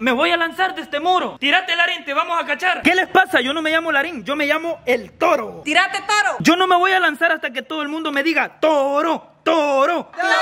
Me voy a lanzar de este muro. Tírate, Larín, te vamos a cachar. ¿Qué les pasa? Yo no me llamo Larín, yo me llamo el toro. Tírate, toro. Yo no me voy a lanzar hasta que todo el mundo me diga toro, toro. ¡Toro!